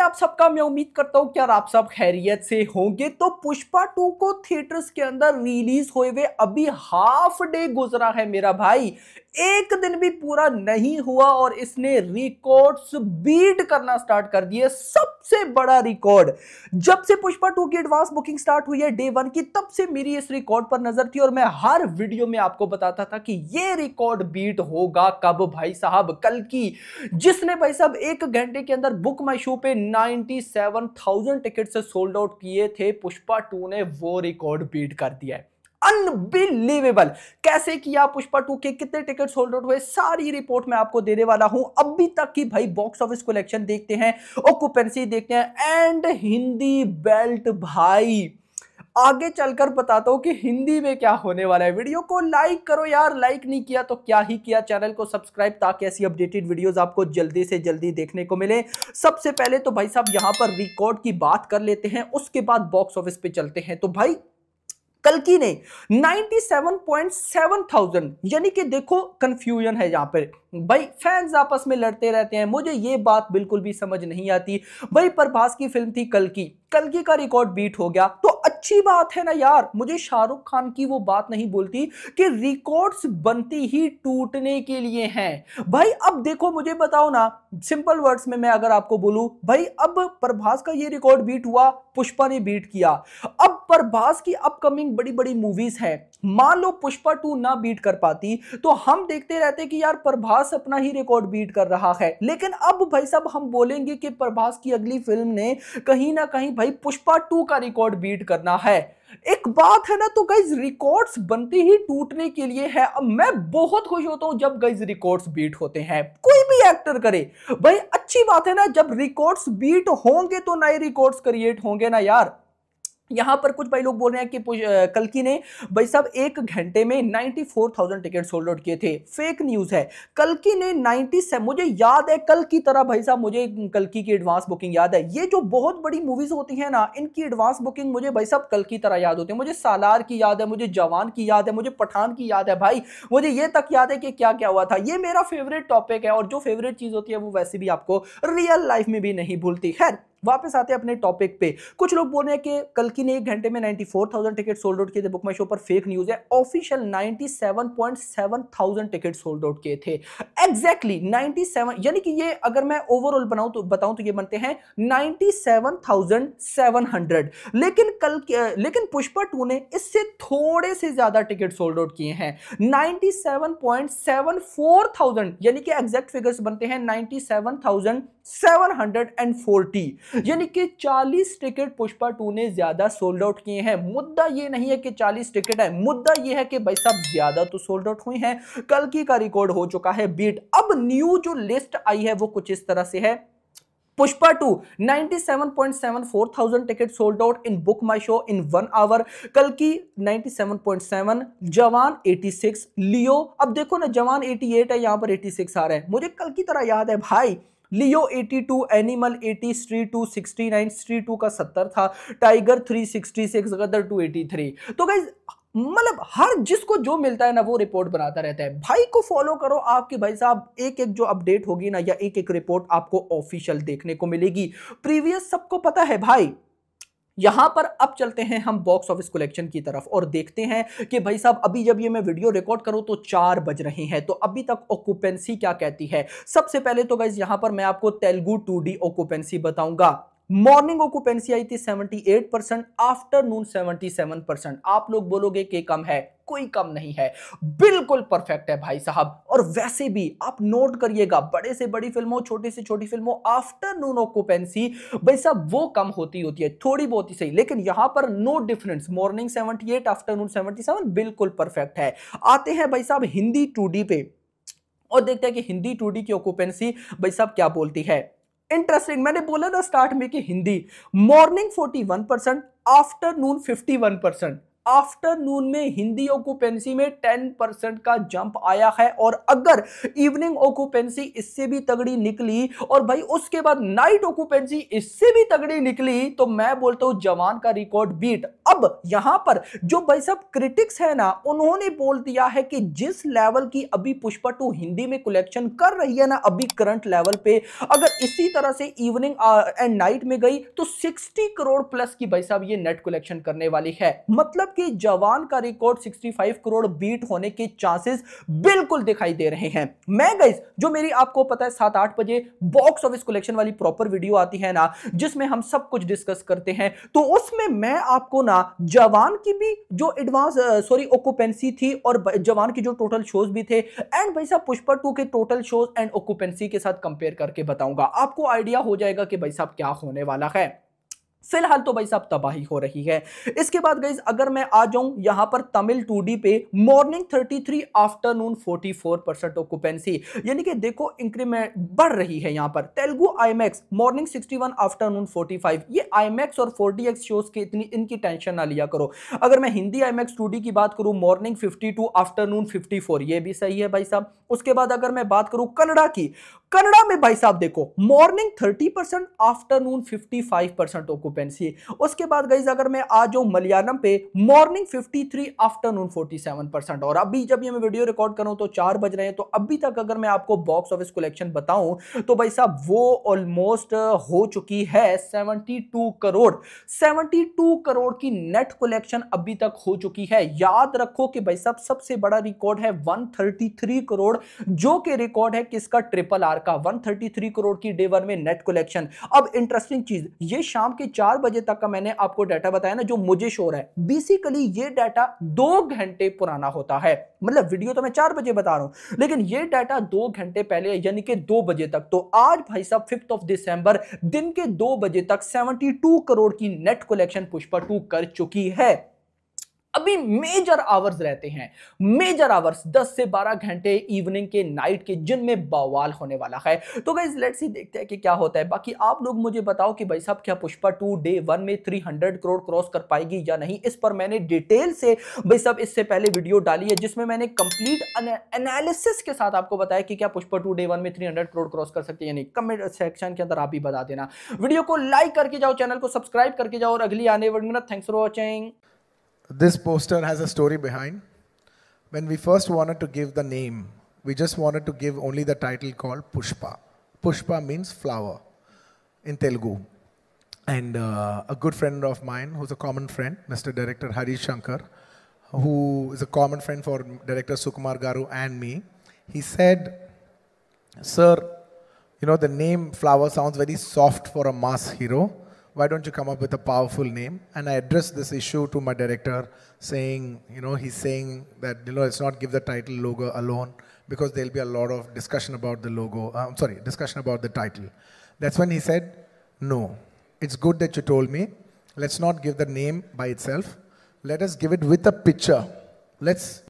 आप सबका मैं उम्मीद करता हूँ कि आप सब खैरियत से होंगे तो पुष्पा टू को थिएटर्स के अंदर रिलीज हुए हुए अभी हाफ डे गुजरा है मेरा भाई एक दिन भी पूरा नहीं हुआ और इसने रिकॉर्ड्स बीट करना स्टार्ट कर दिए सबसे बड़ा रिकॉर्ड जब से पुष्पा टू की एडवांस बुकिंग स्टार्ट हुई है डे वन की तब से मेरी इस रिकॉर्ड पर नजर थी और मैं हर वीडियो में आपको बताता था कि ये रिकॉर्ड बीट होगा कब भाई साहब कल की जिसने भाई साहब एक घंटे के अंदर बुक माई शो पे थाउजेंड टिकट से सोल्ड आउट किए थे पुष्पा टू ने वो रिकॉर्ड बीट कर दिया है अनबिलीवेबल कैसे किया पुष्पा टू के कितने टिकट सोल्ड आउट हुए सारी रिपोर्ट मैं आपको देने वाला हूं अभी तक की भाई बॉक्स ऑफिस कलेक्शन देखते हैं ऑक्यूपेंसी देखते हैं एंड हिंदी बेल्ट भाई आगे चलकर बताता हूं कि हिंदी में क्या होने वाला है वीडियो को लाइक करो यार लाइक नहीं किया तो क्या ही किया चैनल को सब्सक्राइब ताकि ऐसी अपडेटेड वीडियोस आपको जल्दी से जल्दी देखने को मिले सबसे पहले तो भाई साहब यहां पर रिकॉर्ड की बात कर लेते हैं उसके बाद बॉक्स ऑफिस पे चलते हैं तो भाई कल की नहीं 97.7 थाउजेंड यानी कि देखो कंफ्यूजन है यहां पर भाई फैंस आपस में लड़ते रहते हैं मुझे ये बात बिल्कुल भी समझ नहीं आती भाई प्रभास की फिल्म थी कल की कल की का रिकॉर्ड बीट हो गया तो अच्छी बात है ना यार मुझे शाहरुख खान की वो बात नहीं बोलती कि रिकॉर्ड्स बनती ही टूटने के लिए हैं भाई अब देखो मुझे बताओ ना सिंपल वर्ड्स में मैं अगर आपको बोलूं भाई अब प्रभास का ये रिकॉर्ड बीट हुआ पुष्पा ने बीट किया अब प्रभास की अपकमिंग बड़ी बड़ी मूवीज है मान लो पुष्पा टू ना बीट कर पाती तो हम देखते रहते कि यार प्रभास अपना ही रिकॉर्ड बीट कर रहा है लेकिन अब भाई साहब हम बोलेंगे कि प्रभास की अगली फिल्म ने कहीं ना कहीं भाई पुष्पा टू का रिकॉर्ड बीट करना है एक बात है ना तो गाइज रिकॉर्ड्स बनते ही टूटने के लिए है अब मैं बहुत खुश होता हूं जब गाइज रिकॉर्ड्स बीट होते हैं कोई भी एक्टर करे भाई अच्छी बात है ना जब रिकॉर्ड्स बीट होंगे तो नए रिकॉर्ड्स क्रिएट होंगे ना यार यहाँ पर कुछ भाई लोग बोल रहे हैं कि कल्कि ने भाई साहब एक घंटे में 94,000 टिकट सोल्ड आउट किए थे फेक न्यूज़ है कल्कि ने 90 से मुझे याद है कल की तरह भाई साहब मुझे कल्कि की एडवांस बुकिंग याद है ये जो बहुत बड़ी मूवीज़ होती हैं ना इनकी एडवांस बुकिंग मुझे भाई साहब कल की तरह याद होती है मुझे सालार की याद है मुझे जवान की याद है मुझे पठान की याद है भाई मुझे ये तक याद है कि क्या क्या हुआ था ये मेरा फेवरेट टॉपिक है और जो फेवरेट चीज़ होती है वो वैसे भी आपको रियल लाइफ में भी नहीं भूलती खैर वापस आते हैं अपने टॉपिक पे कुछ लोग बोल रहे हैं कि कल की ने एक घंटे में 94,000 टिकट सोल्ड आउट किए थे बुक माई शो पर फेक न्यूज है ऑफिशियल 97.7,000 टिकट सोल्ड आउट किए थे एग्जैक्टली exactly 97 यानी कि ये अगर मैं ओवरऑल बनाऊं तो बताऊं तो ये बनते हैं 97,700 लेकिन कल लेकिन पुष्पा टू ने इससे थोड़े से ज्यादा टिकट सोल्ड आउट किए हैं 97.74000 यानी कि एग्जैक्ट फिगर्स बनते हैं 97,000 740 यानी कि 40 टिकट पुष्पा टू ने ज्यादा सोल्ड आउट किए हैं मुद्दा ये नहीं है कि 40 टिकट है मुद्दा ये है कि भाई साहब ज्यादा तो सोल्ड आउट हुई हैं कल की का रिकॉर्ड हो चुका है बीट अब न्यू जो लिस्ट आई है वो कुछ इस तरह से है Pushpa two 97.74 thousand ticket sold out in book my show in one hour कल की 97.7 जवान 86 लियो अब देखो ना जवान 88 है यहां पर 86 आ रहा है मुझे कल की तरह याद है भाई लियो 82 एनिमल 80 स्ट्री 269 स्ट्री 2 का 70 था टाइगर 366 गदर 283 तो गई मतलब हर जिसको जो मिलता है ना वो रिपोर्ट बनाता रहता है भाई को फॉलो करो आपके भाई साहब एक एक जो अपडेट होगी ना या एक एक रिपोर्ट आपको ऑफिशियल देखने को मिलेगी प्रीवियस सबको पता है भाई यहां पर अब चलते हैं हम बॉक्स ऑफिस कलेक्शन की तरफ और देखते हैं कि भाई साहब अभी जब ये मैं वीडियो रिकॉर्ड करूं तो चार बज रहे हैं तो अभी तक ऑक्यूपेंसी क्या कहती है सबसे पहले तो गाइज यहां पर मैं आपको तेलुगु टू डी ऑक्यूपेंसी बताऊंगा मॉर्निंग ऑक्यूपेंसी आई थी 78 परसेंट आफ्टरनून 77 परसेंट आप लोग बोलोगे के कम है कोई कम नहीं है बिल्कुल परफेक्ट है भाई साहब और वैसे भी आप नोट करिएगा बड़े से बड़ी फिल्मों छोटी से छोटी फिल्मों आफ्टरनून ऑक्यूपेंसी भाई साहब वो कम होती होती है थोड़ी बहुत ही सही लेकिन यहां पर no difference morning seventy afternoon seventy बिल्कुल परफेक्ट है आते हैं भाई साहब हिंदी टू पे और देखते हैं कि हिंदी टू की ऑक्यूपेंसी भाई साहब क्या बोलती है इंटरेस्टिंग मैंने बोला ना स्टार्ट में कि Hindi morning 41 percent afternoon 51 percent afternoon में हिंदी ऑक्यूपेंसी में 10 परसेंट का जंप आया है और अगर इवनिंग ऑक्यूपेंसी इससे भी तगड़ी निकली और भाई उसके बाद नाइट ऑक्यूपेंसी इससे भी तगड़ी निकली तो मैं बोलता हूं जवान का रिकॉर्ड बीट अब यहां पर जो भाई सब क्रिटिक्स है ना उन्होंने बोल दिया है कि जिस लेवल की अभी पुष्पा टू हिंदी में कलेक्शन कर रही है ना अभी करंट लेवल पे अगर इसी तरह से इवनिंग एंड नाइट में गई तो सिक्सटी करोड़ प्लस की भाई साहब ये नेट कलेक्शन करने वाली है मतलब भारत के जवान का रिकॉर्ड 65 करोड़ बीट होने के चांसेस बिल्कुल दिखाई दे रहे हैं मैं गई जो मेरी आपको पता है सात आठ बजे बॉक्स ऑफिस कलेक्शन वाली प्रॉपर वीडियो आती है ना जिसमें हम सब कुछ डिस्कस करते हैं तो उसमें मैं आपको ना जवान की भी जो एडवांस सॉरी ऑक्यूपेंसी थी और जवान की जो टोटल शोज भी थे एंड भाई साहब पुष्पा टू के टोटल शोज एंड ऑक्यूपेंसी के साथ कंपेयर करके बताऊंगा आपको आइडिया हो जाएगा कि भाई साहब क्या होने वाला है फिलहाल तो भाई साहब तबाही हो रही है इसके बाद गई अगर मैं आ जाऊं यहां पर तमिल टू पे मॉर्निंग 33 आफ्टरनून 44 परसेंट ऑक्यूपेंसी यानी कि देखो इंक्रीमेंट बढ़ रही है यहां पर तेलुगु आईमैक्स मॉर्निंग 61 आफ्टरनून 45 ये आईमैक्स और 40x शोज के इतनी इनकी टेंशन ना लिया करो अगर मैं हिंदी आईमैक्स टू की बात करूं मॉर्निंग फिफ्टी आफ्टरनून फिफ्टी ये भी सही है भाई साहब उसके बाद अगर मैं बात करूं कनाडा की कनाडा में भाई साहब देखो morning thirty afternoon fifty five occupancy उसके बाद गईज अगर मैं आ जाऊँ मलयालम पे मॉर्निंग 53 आफ्टरनून 47 परसेंट और अभी जब ये मैं वीडियो रिकॉर्ड करूँ तो चार बज रहे हैं तो अभी तक अगर मैं आपको बॉक्स ऑफिस कलेक्शन बताऊँ तो भाई साहब वो ऑलमोस्ट हो चुकी है सेवनटी करोड़ सेवनटी करोड़ की नेट कलेक्शन अभी तक हो चुकी है याद रखो कि भाई साहब सबसे बड़ा रिकॉर्ड है वन करोड़ जो कि रिकॉर्ड है किसका ट्रिपल आर का 133 करोड़ की डे वन में नेट कलेक्शन अब इंटरेस्टिंग चीज ये शाम के चार बजे तक का मैंने आपको डाटा बताया ना जो मुझे शोर है बेसिकली ये डाटा दो घंटे पुराना होता है मतलब वीडियो तो मैं चार बजे बता रहा हूं लेकिन ये डाटा दो घंटे पहले यानी कि दो बजे तक तो आज भाई साहब फिफ्थ ऑफ दिसंबर दिन के दो बजे तक सेवेंटी करोड़ की नेट कलेक्शन पुष्पा टू कर चुकी है अभी मेजर आवर्स रहते हैं मेजर आवर्स 10 से 12 घंटे इवनिंग के नाइट के जिनमें बवाल होने वाला है तो गाइज लेट्स सी देखते हैं कि क्या होता है बाकी आप लोग मुझे बताओ कि भाई साहब क्या पुष्पा टू डे वन में 300 करोड़ क्रॉस कर पाएगी या नहीं इस पर मैंने डिटेल से भाई साहब इससे पहले वीडियो डाली है जिसमें मैंने कंप्लीट एनालिसिस के साथ आपको बताया कि क्या पुष्पा टू डे वन में थ्री करोड़ क्रॉस कर सकती है नहीं कमेंट सेक्शन के अंदर आप भी बता देना वीडियो को लाइक करके जाओ चैनल को सब्सक्राइब करके जाओ और अगली आने वाली thanks for watching This poster has a story behind. When we first wanted to give the name, we just wanted to give only the title called Pushpa. Pushpa means flower in Telugu. And uh, a good friend of mine, who's a common friend, Mr. Director Harish Shankar, who is a common friend for Director Sukumar Garu and me, he said, Sir, you know, the name flower sounds very soft for a mass hero why don't you come up with a powerful name? And I addressed this issue to my director, saying, you know, he's saying that, you know, let's not give the title logo alone because there'll be a lot of discussion about the logo. Uh, I'm sorry, discussion about the title. That's when he said, no, it's good that you told me. Let's not give the name by itself. Let us give it with a picture. Let's